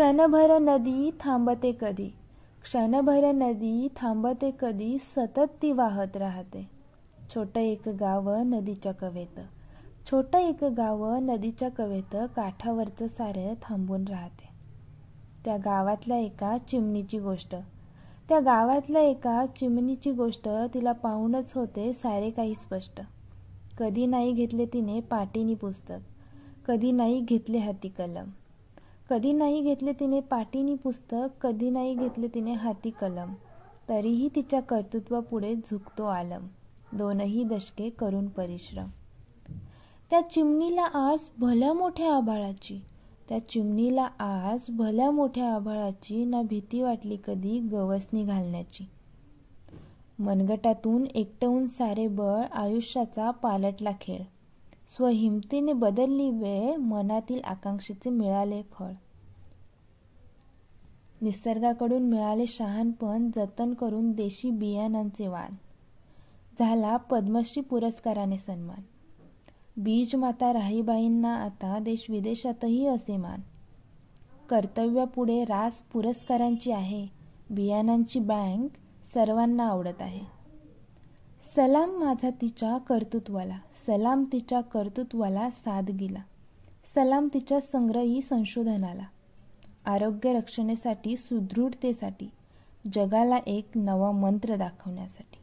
क्षणभर नदी थांबते कधी क्षणभर नदी थांबते कधी सतत ती वाहत राहते छोटं एक गाव नदीच्या कवेत छोटं एक गाव नदीच्या कवेत काठावरचं सारं थांबून राहते त्या गावातल्या एका चिमणीची गोष्ट त्या गावातल्या एका चिमणीची गोष्ट तिला पाहूनच होते सारे काही स्पष्ट कधी नाही घेतले तिने पाटीनी पुस्तक कधी नाही घेतले हाती कलम कधी नाही घेतले तिने पाटीनी पुस्तक कधी नाही घेतले तिने हाती कलम तरीही तिच्या कर्तृत्वापुढे झुकतो आलम दोनही दशके करून परिश्रम त्या चिमणीला आज भल्या मोठ्या आभाळाची त्या चिमणीला आज भल्या मोठ्या आभाळाची ना भीती वाटली कधी गवसणी घालण्याची मनगटातून एकटवून सारे बळ आयुष्याचा पालटला खेळ स्वहिमतीने बदलली वेळ मनातील आकांक्षेचे मिळाले फळ निसर्गाकडून मिळाले शहाणपण जतन करून देशी बियाणांचे वाण झाला पद्मश्री पुरस्काराने सन्मान बीज माता राहीबाईंना आता देश विदेशातही असे मान कर्तव्यापुढे रास पुरस्कारांची आहे बियाणांची बँक सर्वांना आवडत आहे सलाम माझा तिच्या कर्तृत्वाला सलाम तिच्या कर्तृत्वाला सादगीला सलाम तिच्या संग्रही संशोधनाला आरोग्य रक्षणेसाठी सुदृढतेसाठी जगाला एक नवा मंत्र दाखवण्यासाठी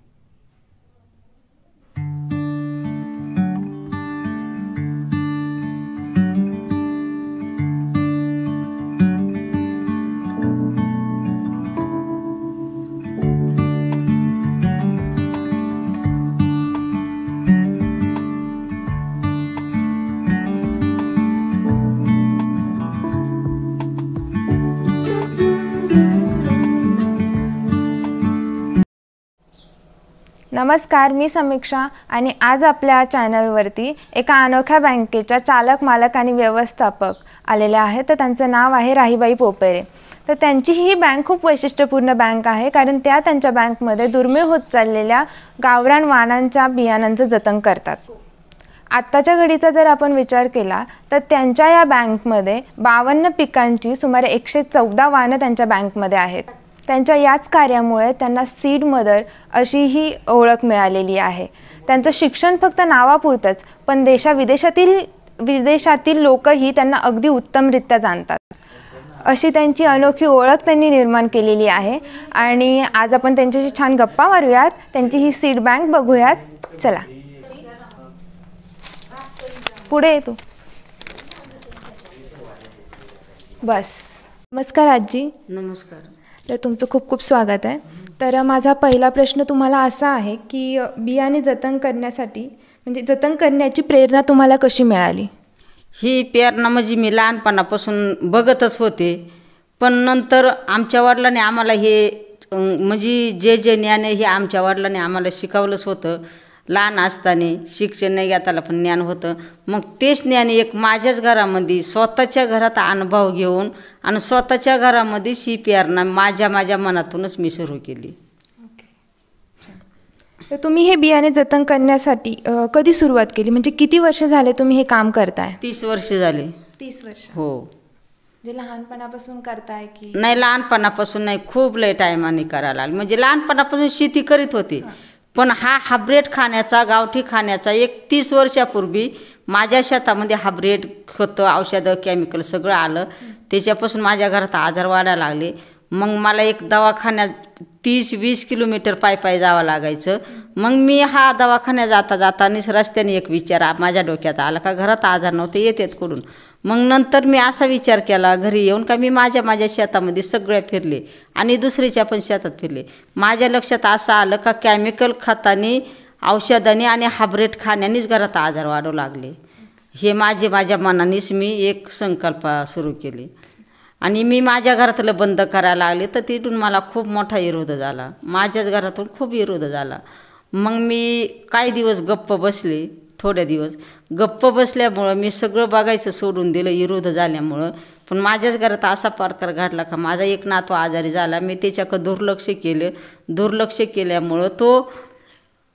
नमस्कार मी समीक्षा आणि आज आपल्या चॅनलवरती एका अनोख्या बँकेच्या चालक मालक आणि व्यवस्थापक आलेले आहेत तर त्यांचं नाव आहे राहीबाई पोपेरे तर त्यांची ही बँक खूप वैशिष्ट्यपूर्ण बँक आहे कारण त्या त्यांच्या बँकमध्ये दुर्मिळ होत चाललेल्या गावरान वाणांच्या बियाणांचं जतन करतात आत्ताच्या घडीचा जर आपण विचार केला तर त्यांच्या या बँकमध्ये बावन्न पिकांची सुमारे एकशे चौदा वाहनं त्यांच्या बँकमध्ये आहेत त्यांच्या याच कार्यामुळे त्यांना सीड मदर अशी ही ओळख मिळालेली आहे त्यांचं शिक्षण फक्त नावापुरतंच पण देशाविदेशातील विदेशातील लोकही त्यांना अगदी उत्तमरित्या जाणतात अशी त्यांची अनोखी ओळख त्यांनी निर्माण केलेली आहे आणि आज आपण त्यांच्याशी छान गप्पा मारूयात त्यांची ही सीड बँक बघूयात चला पुढे येतो बस नमस्कार आजी नमस्कार तर तुमचं खूप खूप स्वागत आहे तर माझा पहिला प्रश्न तुम्हाला असा आहे की बियाणे जतन करण्यासाठी म्हणजे जतन करण्याची प्रेरणा तुम्हाला कशी मिळाली ही प्रेरणा म्हणजे मी लहानपणापासून बघतच होते पण नंतर आमच्या वडिलांनी आम्हाला हे म्हणजे जे जे ज्ञान आहे हे आमच्या वडिलांनी आम्हाला शिकवलंच होतं लहान असताना शिक्षण नाही घेताला पण ज्ञान होतं मग तेच ज्ञान एक माझ्याच घरामध्ये स्वतःच्या घरात अनुभव घेऊन आणि स्वतःच्या घरामध्ये शी पी माझ्या माझ्या मनातूनच मी सुरू केली तर तुम्ही हे बियाणे जतन करण्यासाठी कधी सुरुवात केली म्हणजे किती वर्ष झाले तुम्ही हे काम करताय तीस वर्ष झाले तीस वर्ष हो लहानपणापासून करताय की नाही लहानपणापासून नाही खूप लय टायमाने करायला म्हणजे लहानपणापासून शेती करीत होते पण हा हाब्रेड खाण्याचा गावठी खाण्याचा एक तीस वर्षापूर्वी माझ्या शेतामध्ये हाब्रेड खतं औषधं केमिकल सगळं आलं त्याच्यापासून माझ्या घरात आजार वाढायला लागले मग मला एक दवाखान्यात तीस वीस किलोमीटर पाय पाय जावं लागायचं मग मी हा दवाखान्यात जाता निस रस्त्याने एक विचार माझ्या डोक्यात आला का घरात आजार नव्हते येतात कुठून मग नंतर मी असा विचार केला घरी येऊन का मी माझ्या माझ्या शेतामध्ये सगळ्या फिरले आणि दुसरीच्या पण शेतात फिरले माझ्या लक्षात असं आलं का केमिकल खताने औषधाने आणि हायब्रेड खाण्यानेच घरात आजार वाढू लागले हे माझे माझ्या मनानेच मी एक संकल्प सुरू केली आणि मी माझ्या घरातलं बंद करायला लागले तर तिथून मला खूप मोठा विरोध झाला माझ्याच घरातून खूप विरोध झाला मग मी काही दिवस गप्प बसले थोड्या दिवस गप्प बसल्यामुळं मी सगळं बघायचं सोडून दिलं विरोध झाल्यामुळं पण माझ्याच घरात असा प्रकार घडला का माझा एक नातो आजारी झाला मी त्याच्याकडं दुर्लक्ष केलं दुर्लक्ष केल्यामुळं तो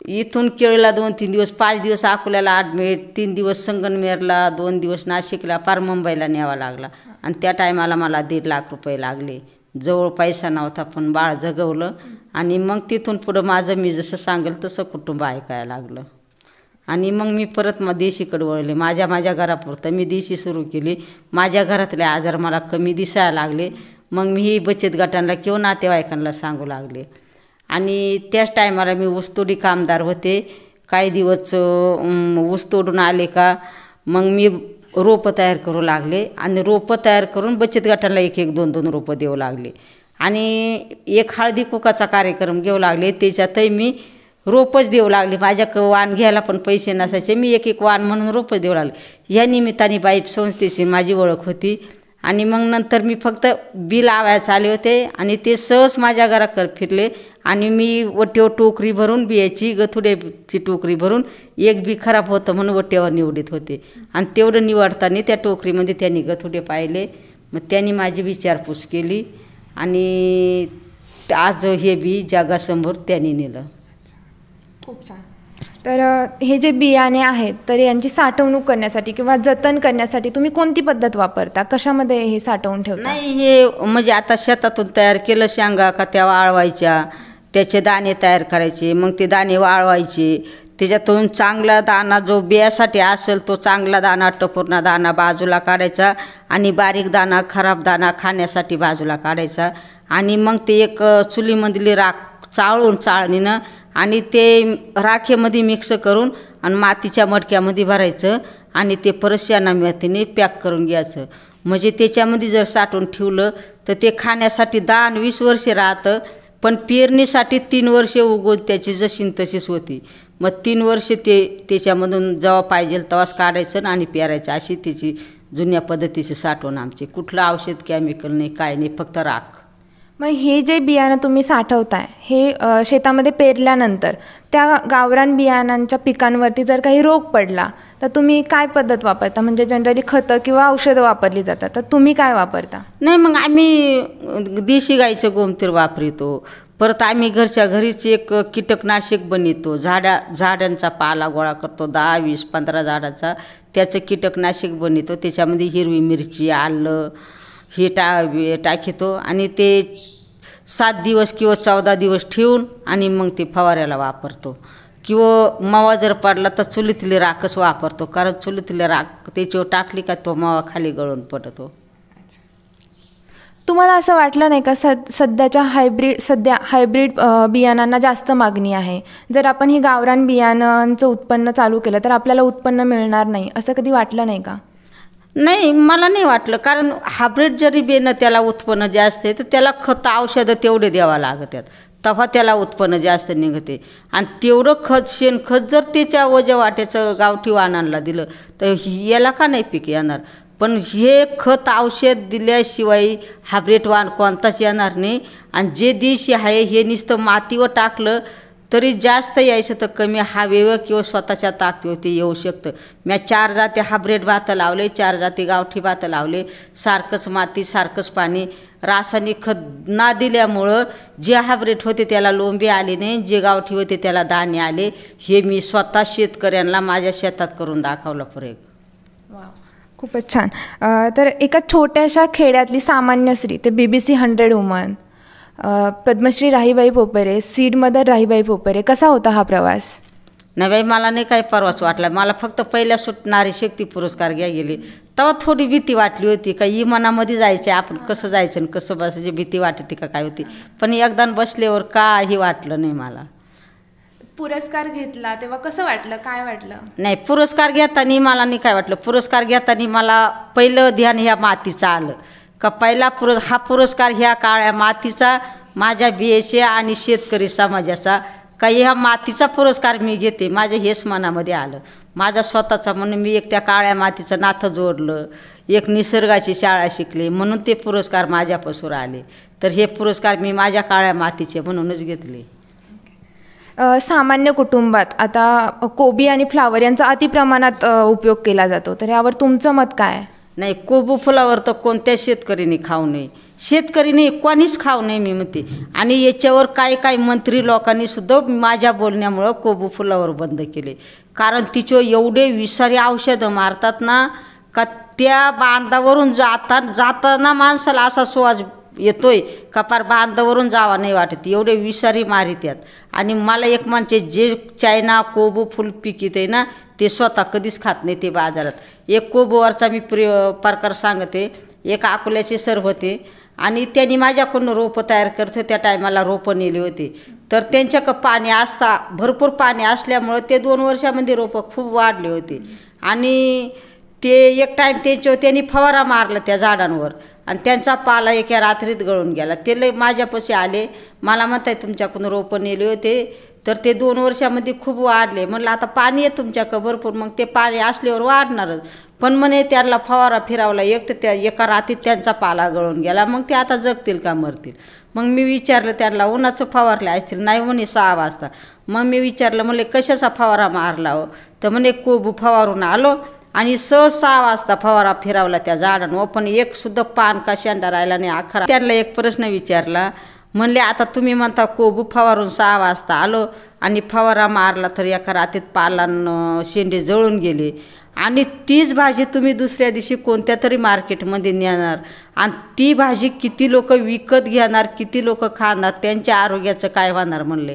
इथून केळला दोन तीन दिवस पाच दिवस अकोल्याला ॲडमिट तीन दिवस संगनमेरला दोन दिवस नाशिकला पार मुंबईला न्यावा लागला आणि त्या टायमाला मला दीड लाख रुपये लागले जवळ पैसा नव्हता पण बाळ जगवलं आणि मग तिथून पुढं माझं मी जसं सांगेल तसं कुटुंब ऐकायला लागलं आणि मग मी परत मग देशीकडे वळले माझ्या माझ्या घरापुरतं मी देशी सुरू केली माझ्या घरातले आजार मला कमी दिसायला लागले मग मी ही बचत गटांना किंवा नातेवाईकांना सांगू लागले आणि त्याच टायमाला मी ऊसतोडी कामदार होते काही दिवस ऊस तोडून आले का मग मी रोपं तयार करू लागले आणि रोपं तयार करून बचत गटांना एक एक दोन दोन रोपं देऊ लागले आणि एक हळदी कुकाचा कार्यक्रम घेऊ लागले त्याच्यातही मी रोपच देऊ लागले माझ्या क वाण घ्यायला पण पैसे नसायचे मी एक एक वाण म्हणून रोपच देऊ लागले या निमित्ताने बाईप संस्थेची माझी ओळख होती आणि मग नंतर मी फक्त बिल आवायच आले होते आणि ते सहज माझ्या घराकर फिरले आणि मी वट्यो टोकरी भरून बियाची गथुड्याची टोकरी भरून एक बी खराब होतं म्हणून वट्यावर निवडित होते आणि तेवढं निवडताना त्या टोकरीमध्ये त्यांनी गथुडे पाहिले मग त्यांनी माझी विचारपूस केली आणि आज हे बी जगासमोर त्यांनी नेलं खूप छान तर हे जे बियाणे आहेत तर यांची साठवणूक करण्यासाठी किंवा जतन करण्यासाठी तुम्ही कोणती पद्धत वापरता कशामध्ये हे साठवून ठेवता नाही हे म्हणजे आता शेतातून तयार केलं शेंगा का त्या वाळवायच्या त्याचे दाणे तयार करायचे मग ते दाणे वाळवायचे त्याच्यातून चांगला दाणा जो बियासाठी असेल तो चांगला दाणा टपूर्ण दाणा बाजूला काढायचा आणि बारीक दाणा खराब दाणा खाण्यासाठी बाजूला काढायचा आणि मग ते एक चुलीमधली राख चाळून चाळणीनं आणि ते राखेमध्ये मिक्स करून आणि मातीच्या मटक्यामध्ये भरायचं आणि ते शेणा मेथीने पॅक करून घ्यायचं म्हणजे त्याच्यामध्ये जर साठवून ठेवलं तर ते खाण्यासाठी दहा आणि वीस वर्षे राहतं पण पेरणीसाठी तीन वर्षे उगवून त्याची जशीन तशीच होती मग तीन वर्षे ते त्याच्यामधून जेव्हा पाहिजे तेव्हाच काढायचं आणि पेरायचं अशी त्याची जुन्या पद्धतीची साठवण आमची कुठलं औषध केमिकल नाही काय नाही फक्त राख मग हे जे बियाणं तुम्ही साठवताय हे शेतामध्ये पेरल्यानंतर त्या गावरान बियाणांच्या पिकांवरती जर काही रोग पडला तर तुम्ही काय पद्धत वापरता म्हणजे जनरली खतं किंवा औषधं वापरली जातात तर तुम्ही काय वापरता नाही मग आम्ही देशी गाईचं गोमतीर वापरतो परत आम्ही घरच्या घरीच एक कीटकनाशक बनवतो झाडा झाडांचा पाला गोळा करतो दहा वीस पंधरा झाडाचा त्याचं कीटकनाशक बनवतो त्याच्यामध्ये हिरवी मिरची आलं हे टा टाकितो आणि ते सात दिवस किंवा चौदा दिवस ठेवून आणि मग ते फवाऱ्याला वापरतो किंवा मावा जर पडला तर चुलीतले राखच वापरतो कारण चुलीतले राख त्याच्यावर टाकली का तो मावा खाली गळून पडतो तुम्हाला असं वाटलं नाही का सद सध्याच्या हायब्रीड सध्या हायब्रीड बियाणांना जास्त मागणी आहे जर आपण ही गावरान बियाणांचं उत्पन्न चालू केलं तर आपल्याला उत्पन्न मिळणार नाही असं कधी वाटलं नाही का नाही मला नाही वाटलं कारण हायब्रिड जरी बेनं त्याला उत्पन्न जास्त आहे तर त्याला खतं औषधं तेवढे द्यावं लागतात तेव्हा त्याला उत्पन्न जास्त निघते आणि तेवढं खत शेणखत जर त्याच्या वजा वाट्याचं गावठी वाणांना दिलं तर याला का नाही पीक येणार पण हे खत औषध दिल्याशिवाय हायब्रिड वाण कोणताच येणार नाही आणि जे देशी आहे हे नुसतं मातीवर टाकलं तरी जास्त यायचं तर कमी हा वेळ किंवा स्वतःच्या ताकदीवरती येऊ शकतं म्या चार जाती हाब्रेड भात लावले चार जाती गावठी भात लावले सारखंच माती सारखंच पाणी रासायनिक खत ना दिल्यामुळं जे हायब्रिड होते त्याला लोंबी आले नाही जे गावठी होते त्याला दाणे आले हे मी स्वतः शेतकऱ्यांना माझ्या शेतात करून दाखवलं प्रयोग खूपच छान तर एका छोट्याशा खेड्यातली सामान्य स्त्री ते B B C hundred women Padmashri Rahibai Popere seed mother Rahibai Popere कसा होता हा प्रवास नव्या मला नाही काही परवाच वाटला मला फक्त पहिल्या सुटणारी शक्ती पुरस्कार घ्या गेली तेव्हा थोडी भीती वाटली होती का मनामध्ये जायचे आपण कसं जायचं आणि कसं बसायची भीती वाटते का काय होती पण एकदा बसल्यावर काही वाटलं नाही मला पुरस्कार घेतला तेव्हा कसं वाटलं काय वाटलं नाही पुरस्कार घेताना मला नाही काय वाटलं पुरस्कार घेताना मला पहिलं ध्यान ह्या मातीचं आलं का पहिला पुरस् हा पुरस्कार ह्या काळ्या मातीचा माझ्या बियेच्या आणि शेतकरी समाजाचा काही ह्या मातीचा पुरस्कार मी घेते माझ्या हेच मनामध्ये आलं माझा स्वतःचा म्हणून मी एक त्या काळ्या मातीचं नातं जोडलं एक निसर्गाची शाळा शिकली म्हणून ते पुरस्कार माझ्यापासून आले तर हे पुरस्कार मी माझ्या काळ्या मातीचे म्हणूनच घेतले सामान्य कुटुंबात आता कोबी आणि फ्लावर यांचा अतिप्रमाणात उपयोग केला जातो तर यावर तुमचं मत काय नाही कोबू फुलावर तर कोणत्या शेतकरीने खाऊ नये शेतकरीने कोणीच खाऊ नये मी म्हणते आणि याच्यावर काय काय मंत्री लोकांनी सुद्धा माझ्या बोलण्यामुळं कोबू फुलावर बंद केले कारण तिचे एवढे विषारी औषधं मारतात ना का त्या बांधावरून जाता जाताना माणसाला असा सुवास येतोय कपार बांधावरून जावा नाही वाटत एवढे विषारी आहेत आणि मला एक म्हणजे जे चायना कोबू फुल पिकीत आहे ना ते स्वतः कधीच खात नाही ते बाजारात एक कोबोवरचा मी प्रि प्रकार सांगते एक अकोल्याचे सर होते आणि त्यांनी माझ्याकडून रोपं तयार करते त्या टायमाला रोपं नेली होते तर त्यांच्याकडं पाणी असता भरपूर पाणी असल्यामुळं ते दोन वर्षामध्ये रोपं खूप वाढले होते आणि ते एक टाईम त्यांचे त्यांनी फवारा मारला त्या झाडांवर आणि त्यांचा पाला एका रात्रीत गळून गेला ते लय माझ्यापाशी आले मला म्हणताय तुमच्याकडून रोपं नेले होते तर ते दोन वर्षामध्ये खूप वाढले म्हणलं आता पाणी आहे तुमच्याकडं भरपूर मग ते पाणी असल्यावर वाढणारच पण म्हणे त्याला फवारा फिरावला एक तर त्या एका रातीत त्यांचा पाला गळून गेला मग ते आता जगतील का मरतील मग मी विचारलं त्यांना उन्हाचं फवारले असतील नाही म्हणे सहा वाजता मग मी विचारलं म्हणले कशाचा फवारा मारला हो तर म्हणे कोबू फवारून आलो आणि सहज सहा वाजता फवारा फिरावला त्या झाडांवर पण एकसुद्धा पान का शेंडा राहिला नाही अखरा त्यांना एक प्रश्न विचारला म्हणले आता तुम्ही म्हणता कोबू फवारून सहा वाजता आलो आणि फवारा मारला तर एका रात्रीत पालानं शेंडे जळून गेले आणि तीच भाजी तुम्ही दुसऱ्या दिवशी कोणत्या तरी मार्केटमध्ये नेणार आणि ती भाजी किती लोक विकत घेणार किती लोक खाणार त्यांच्या आरोग्याचं काय होणार म्हणले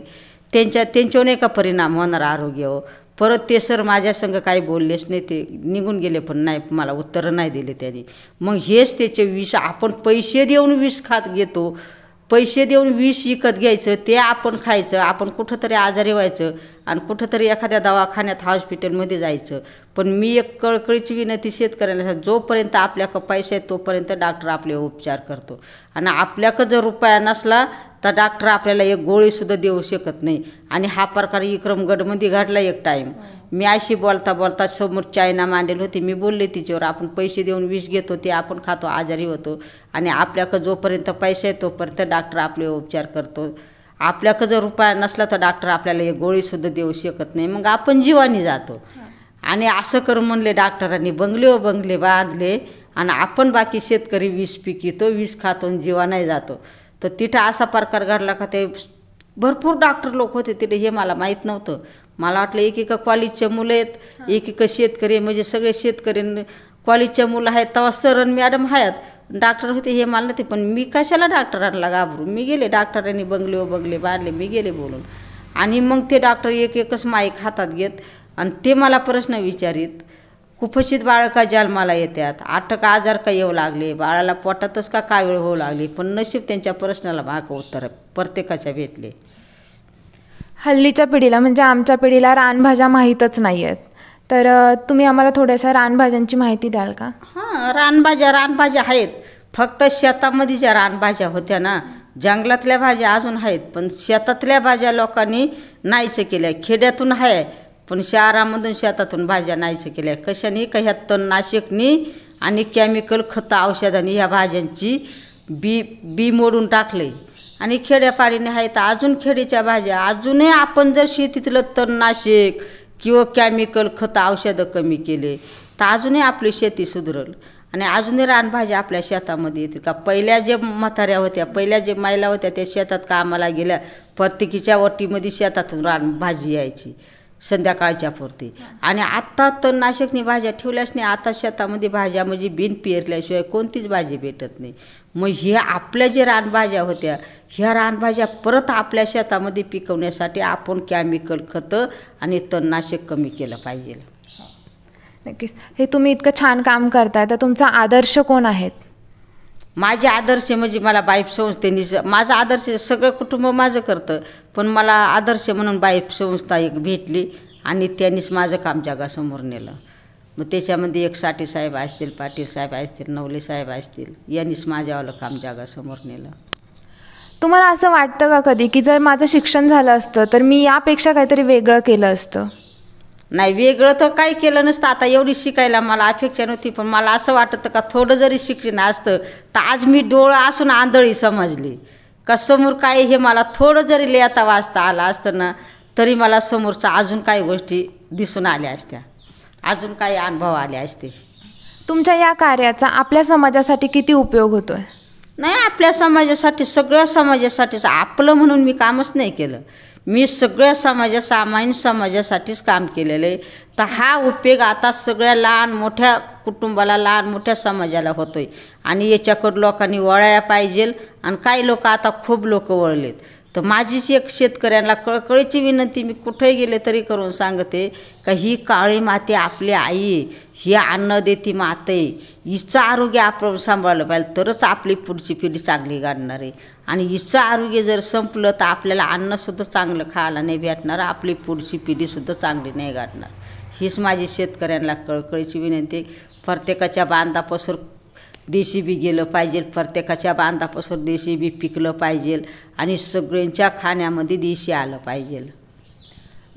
त्यांच्या त्यांच्यावर नाही का परिणाम होणार आरोग्यावर हो. परत ते सर माझ्यासंग काही बोललेच नाही ते निघून गेले पण नाही मला उत्तरं नाही दिले त्यांनी मग हेच त्याचे विष आपण पैसे देऊन विष खात घेतो पैसे देऊन विष विकत घ्यायचं ते आपण खायचं आपण कुठंतरी आजारी व्हायचं आणि कुठंतरी एखाद्या दवाखान्यात हॉस्पिटलमध्ये जायचं पण मी एक कळकळीची विनंती शेतकऱ्यांना जोपर्यंत आपल्याकडं पैसे आहेत तोपर्यंत डॉक्टर आपले उपचार करतो आणि आपल्याकडं जर रुपया नसला तर डॉक्टर आपल्याला एक गोळीसुद्धा देऊ शकत नाही आणि हा प्रकार विक्रमगडमध्ये घडला एक टाईम मी अशी बोलता बोलता समोर चायना मांडेल होती मी बोलले तिच्यावर आपण पैसे देऊन विष घेतो ते आपण खातो आजारी होतो आणि आपल्याकडं जोपर्यंत पैसे आहे तोपर्यंत डॉक्टर आपले उपचार करतो आपल्याकडं जर रुपया नसला तर डॉक्टर आपल्याला एक गोळीसुद्धा देऊ शकत नाही मग आपण जीवानी जातो आणि असं कर म्हणले डॉक्टरांनी बंगले हो, बंगले बांधले आणि आपण बाकी शेतकरी वीस पिकितो विष खातो जीवा नाही जातो तर तिथं असा प्रकार घडला का ते भरपूर डॉक्टर लोक होते तिथे हे मला माहीत नव्हतं मला वाटलं एक एक कॉलेजच्या मुलं आहेत एक शेतकरी म्हणजे सगळे शेतकरी कॉलेजच्या मुलं आहेत तेव्हा सर आणि मॅडम आहेत डॉक्टर होते हे मला नव्हते पण मी कशाला डॉक्टरांना घाबरू मी गेले डॉक्टरांनी बंगले बंगले बांधले मी गेले बोलून आणि मग ते डॉक्टर एक एकच माईक हातात घेत आणि ते मला प्रश्न विचारित कुपोषित बाळ का जन्माला येतात का आजार का येऊ लागले बाळाला पोटातच का कावीळ होऊ लागली पण नशीब त्यांच्या प्रश्नाला भाग उत्तर प्रत्येकाच्या भेटले हल्लीच्या पिढीला म्हणजे आमच्या पिढीला रानभाज्या माहीतच नाही आहेत तर तुम्ही आम्हाला थोड्याशा रानभाज्यांची माहिती द्याल का हां रानभाज्या रानभाज्या आहेत फक्त शेतामध्ये ज्या रानभाज्या होत्या ना जंगलातल्या भाज्या अजून आहेत पण शेतातल्या भाज्या लोकांनी नाहीच केल्या खेड्यातून आहे पण शहरामधून शेतातून भाज्या नाहीच केल्या कशाने का ह्या तणनाशकनी आणि केमिकल खतं औषधांनी ह्या भाज्यांची बी बी मोडून टाकले आणि खेड्यापाडीने तर अजून खेडीच्या भाज्या अजूनही आपण जर शेतीतलं तणनाशक किंवा केमिकल खतं औषधं कमी केले तर अजूनही आपली शेती सुधरल आणि अजूनही रानभाज्या आपल्या शेतामध्ये येतील का पहिल्या जे म्हाताऱ्या होत्या पहिल्या जे महिला होत्या त्या शेतात कामाला गेल्या प्रत्येकीच्या वटीमध्ये शेतातून रानभाजी यायची संध्याकाळच्या पुरती आणि आत्ता तर भाज्या ठेवल्याच नाही आता शेतामध्ये भाज्या म्हणजे बिन पेरल्याशिवाय कोणतीच भाजी भेटत नाही मग ह्या आपल्या जे रानभाज्या होत्या ह्या रानभाज्या परत आपल्या शेतामध्ये पिकवण्यासाठी आपण कॅमिकल खतं आणि तणनाशक कमी केलं पाहिजे नक्कीच हे तुम्ही इतकं छान काम करताय तर तुमचा आदर्श कोण आहेत माझे आदर्श म्हणजे मला बाईप संस्थेने माझा आदर्श सगळं कुटुंब माझं करतं पण मला आदर्श म्हणून बाईप संस्था एक भेटली आणि त्यांनीच माझं काम जगासमोर नेलं मग त्याच्यामध्ये एक साठी साहेब असतील पाटील साहेब असतील नवले साहेब असतील यांनीच माझ्यावालं काम जगासमोर नेलं तुम्हाला असं वाटतं का कधी की जर माझं शिक्षण झालं असतं तर मी यापेक्षा काहीतरी वेगळं केलं असतं नाही वेगळं तर काही केलं नसतं आता एवढी शिकायला मला अपेक्षा नव्हती पण मला असं वाटतं का थोडं जरी शिक्षण असतं तर आज मी डोळं असून आंधळी समजली का समोर काय हे मला थोडं जरी लिहिता वाचता आलं असतं ना तरी मला समोरचा अजून काही गोष्टी दिसून आल्या असत्या अजून काही अनुभव आले असते तुमच्या या कार्याचा आपल्या समाजासाठी किती उपयोग होतो आहे नाही आपल्या समाजासाठी सगळ्या समाजासाठीच आपलं म्हणून मी कामच नाही केलं मी सगळ्या समाजा सामान्य समाजासाठीच काम केलेलं आहे तर हा उपयोग आता सगळ्या लहान मोठ्या कुटुंबाला लहान मोठ्या समाजाला होतो आहे आणि याच्याकडं लोकांनी वळाया पाहिजेल आणि काही लोक आता खूप लोक वळलेत तर माझीच एक शेतकऱ्यांना कळकळीची विनंती मी कुठेही गेले तरी करून सांगते का ही काळी माती आपली आई ही अन्न देती माते हिचं आरोग्य आपण सांभाळलं पाहिजे तरच आपली पुढची पिढी चांगली गाडणार आहे आणि हिचं आरोग्य जर संपलं तर आपल्याला अन्नसुद्धा चांगलं खायला नाही भेटणार आपली पुढची पिढीसुद्धा चांगली नाही गाठणार हीच माझी शेतकऱ्यांना कळकळीची विनंती प्रत्येकाच्या बांधापासून देशी बी गेलं पाहिजे प्रत्येकाच्या बांधापासून देशी बी पिकलं पाहिजे आणि सगळ्यांच्या खाण्यामध्ये देशी आलं पाहिजे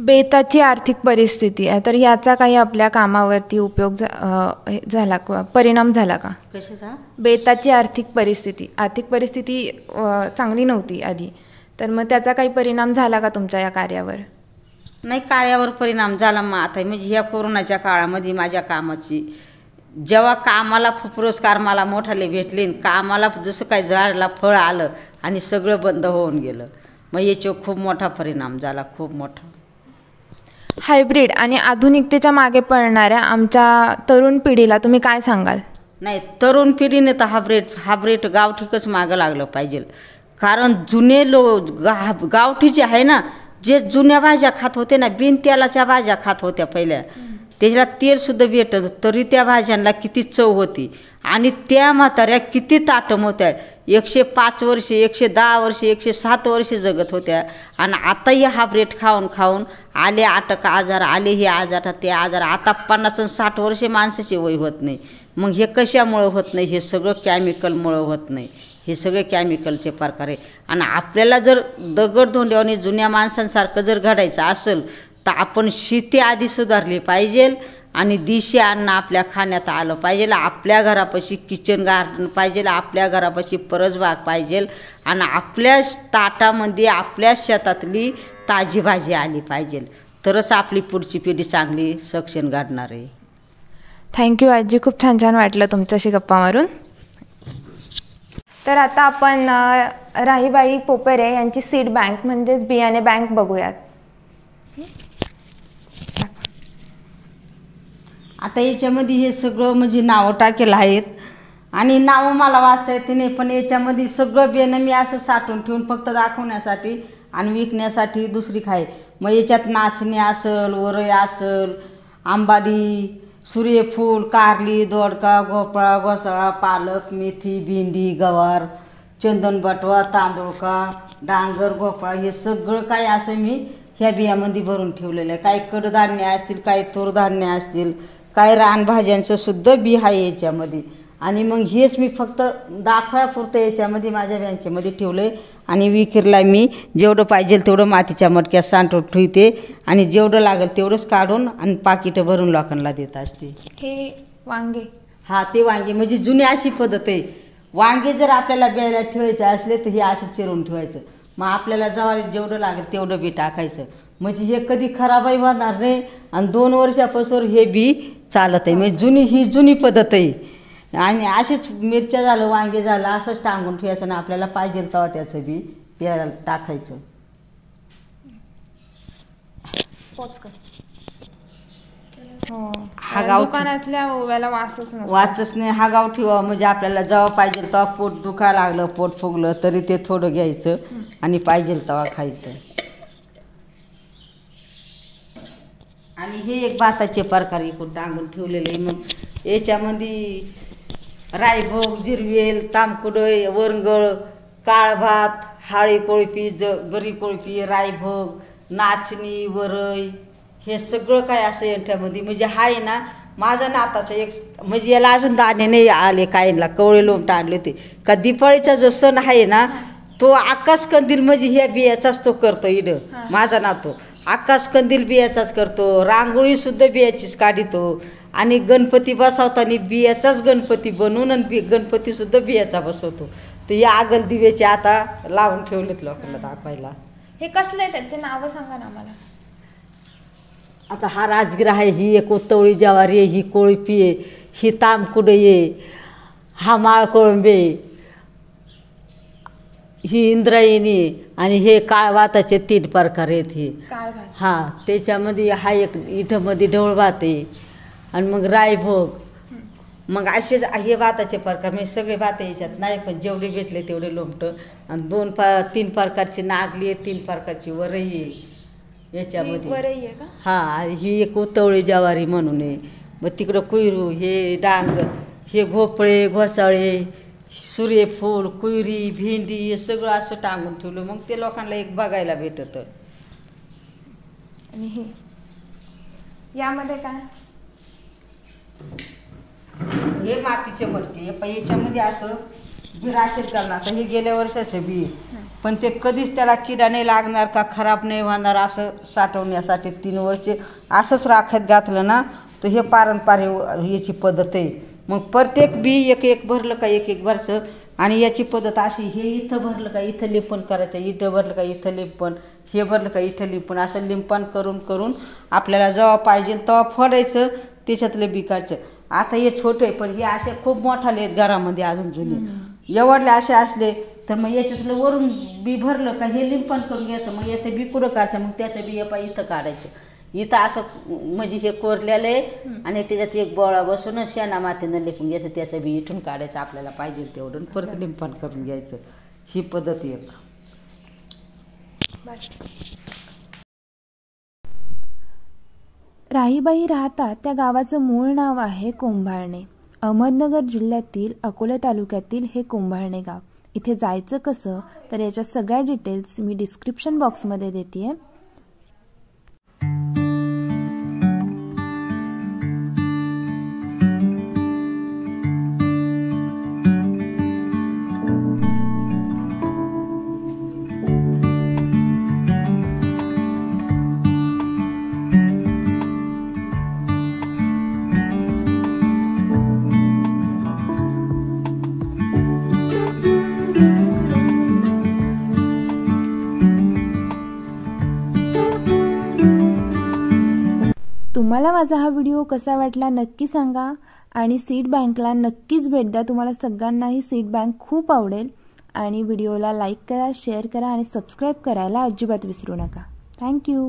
बेताची आर्थिक परिस्थिती आहे तर याचा काही आपल्या कामावरती उपयोग झाला का परिणाम झाला का कशाचा बेताची आर्थिक परिस्थिती आर्थिक परिस्थिती चांगली नव्हती आधी तर मग त्याचा काही परिणाम झाला का तुमच्या या कार्यावर नाही कार्यावर परिणाम झाला मग आता म्हणजे ह्या कोरोनाच्या काळामध्ये माझ्या कामाची जेव्हा कामाला पुरस्कार मला मोठाले भेटले कामाला जसं काय झाडला फळ आलं आणि सगळं बंद होऊन गेलं मग याच्यावर खूप मोठा परिणाम झाला खूप मोठा हायब्रीड आणि आधुनिकतेच्या मागे पडणाऱ्या आमच्या तरुण पिढीला तुम्ही काय सांगाल नाही तरुण पिढीने तर हायब्रिड हायब्रिड गावठीकच मागं लागलं पाहिजे कारण जुने लो गा गावठी जे आहे ना जे जुन्या भाज्या खात होते ना बिनतेलाच्या भाज्या खात होत्या पहिल्या त्याच्याला तेलसुद्धा भेटत तरी त्या भाज्यांना किती चव होती आणि त्या म्हाताऱ्या किती ताटम होत्या एकशे पाच वर्षे एकशे दहा वर्षे एकशे सात वर्षे जगत होत्या आणि आताही हा ब्रेड खाऊन खाऊन आले आटक आजार आले हे आजार ते आजार आता पन्नास साठ वर्षे माणसाचे वय होत नाही मग हे कशामुळं होत नाही हे सगळं कॅमिकलमुळं होत नाही हे सगळे कॅमिकलचे प्रकार आहे आणि आपल्याला जर दगड दगडधोंड्याने जुन्या माणसांसारखं जर घडायचं असेल तर आपण शेती आधी सुधारली पाहिजे आणि देशी अन्न आपल्या खाण्यात आलं पाहिजे आपल्या घरापाशी किचन गार्डन पाहिजे आपल्या घरापाशी परसबाग पाहिजे आणि आपल्या ताटामध्ये आपल्या शेतातली ताजी भाजी आली पाहिजे तरच आपली पुढची पिढी चांगली सक्षम गाडणार आहे थँक्यू आजी खूप छान छान वाटलं तुमच्याशी गप्पा मारून तर आता आपण राहीबाई पोपेरे यांची सीड बँक म्हणजेच बियाणे बँक बघूयात आता याच्यामध्ये हे सगळं म्हणजे नावं टाकेलं आहेत आणि नावं मला वाचता येते नाही पण याच्यामध्ये सगळं बेनं मी असं साठवून ठेवून फक्त दाखवण्यासाठी आणि विकण्यासाठी दुसरी खाय मग याच्यात नाचणी असल वरई असल आंबाडी सूर्यफूल कारली दोडका गोपळा घोसाळा पालक मेथी भेंडी गवार चंदन बटवा तांदूळका डांगर गोपळा हे सगळं काय असं मी ह्या बियामध्ये भरून ठेवलेलं आहे काही कडधान्य असतील काही तूरधान्य असतील काय रानभाज्यांचं सुद्धा बी आहे याच्यामध्ये आणि मग हेच मी फक्त दाखवापुरतं याच्यामध्ये माझ्या बँकेमध्ये ठेवलं आहे आणि विखिरला मी जेवढं पाहिजे तेवढं मातीच्या मटक्यात सांडून ठेवते आणि जेवढं लागेल तेवढंच काढून आणि पाकिटं भरून लोकांना देत असते हे वांगे हा ते वांगे म्हणजे जुनी अशी पद्धत आहे वांगे जर आपल्याला बेला ठेवायचे असले तर हे असे चिरून ठेवायचं मग आपल्याला जवळ जेवढं लागेल तेवढं बी टाकायचं म्हणजे हे कधी खराबही होणार नाही आणि दोन वर्षापासून हे बी चालत आहे म्हणजे जुनी ही जुनी पद्धत आहे आणि अशीच मिरच्या झालं वांगे झालं असंच टांगून ठेवायचं ना आपल्याला पाहिजे तेव्हा त्याचं बी पेरा टाकायचं हो. हा गाव वाचच नाही हा गाव ठेवा म्हणजे आपल्याला जेव्हा पाहिजे तेव्हा पोट दुखा लागलं पोट फुगलं तरी ते थोडं घ्यायचं आणि पाहिजे तेव्हा खायचं आणि हे एक भाताचे प्रकार इकडून टांगून ठेवलेले मग याच्यामध्ये रायभोग जिरवेल तामकुड वरंगळ काळभात हाळी कोळपी ज गरी कोळपी रायभोग नाचणी वरय हे सगळं काय असं यांच्यामध्ये म्हणजे आहे ना माझा नाताचं एक म्हणजे याला अजून दाणे नाही आले कायला कवळे लोमटा आणले होते का दिपाळीचा जो सण आहे ना तो आकाश कंदील म्हणजे ह्या बियाचाच तो करतो इड माझा नातो आकाशकंदील बियाचाच करतो रांगोळीसुद्धा बियाचीच काढितो आणि गणपती बसवताना बियाचाच गणपती बनवून आणि बी गणपतीसुद्धा बियाचा बसवतो तर या आगल दिव्याचे आता लावून ठेवलेत लोकांना दाखवायला हे कसले त्याचे नावं सांगा ना आम्हाला आता हा राजगृह आहे ही एक उत्तवळी जवारी आहे ही कोळपी आहे ही तामकुडे ये हा माळ कोळंबे ही इंद्रायणी आणि हे काळवाताचे तीन प्रकार आहेत हे हा त्याच्यामध्ये हा एक इठमध्ये ढवळ भात आहे आणि मग रायभोग मग असेच हे भाताचे प्रकार म्हणजे सगळे भात याच्यात नाही पण जेवढे भेटले तेवढे लोमट आणि दोन पा तीन प्रकारची नागली आहे तीन प्रकारची वरई आहे याच्यामध्ये वरई आहे का हा ही एक उतवळी ज्वारी म्हणून आहे मग तिकडं कुयरू हे डांग हे घोपळे घोसाळे सूर्यफूल कुयरी भेंडी हे सगळं असं टांगून ठेवलं मग ते लोकांना एक बघायला भेटत आणि हे यामध्ये काय हे मातीचे मटके पण याच्यामध्ये असं बी राखेत घालणार आता हे गेल्या वर्षाचं बी पण ते कधीच त्याला किडा नाही लागणार का खराब नाही होणार असं साठवण्यासाठी तीन वर्षे असंच राखेत घातलं ना तर हे पारंपरिक याची पद्धत आहे मग प्रत्येक बी एक एक भरलं का एक एक भरचं आणि याची पद्धत अशी हे इथं भरलं का इथं लिंपण करायचं इथं भरलं का इथं लिंपण हे भरलं का इथं लिंपण असं लिंपण करून करून आपल्याला जेव्हा पाहिजे तेव्हा फोडायचं त्याच्यातलं बी काढचं आता हे छोटं आहे पण हे असे खूप मोठाले आहेत घरामध्ये अजून जुने एवढले असे असले तर मग याच्यातलं वरून बी भरलं का हे लिंपण करून घ्यायचं मग याचं बी पुढं काढायचं मग त्याचं बी एपा इथं काढायचं इथं असं म्हणजे हे कोरलेलं आहे आणि त्याच्यात एक बोळा बसून शेणा मातीनं लिपून घ्यायचं त्याचं बी इथून काढायचं आपल्याला पाहिजे तेवढं परत लिंपण करून घ्यायचं ही पद्धत एक राहीबाई राहतात त्या गावाचं मूळ नाव आहे कोंभाळणे अहमदनगर जिल्ह्यातील अकोला तालुक्यातील हे कोंभाळणे गाव इथे जायचं कसं तर याच्या सगळ्या डिटेल्स मी डिस्क्रिप्शन बॉक्समध्ये देते माझा हा व्हिडिओ कसा वाटला नक्की सांगा आणि सीट बँकला नक्कीच भेट द्या तुम्हाला सगळ्यांनाही सीट बँक खूप आवडेल आणि व्हिडिओला लाईक करा शेअर करा आणि सबस्क्राईब करायला अजिबात विसरू नका थँक्यू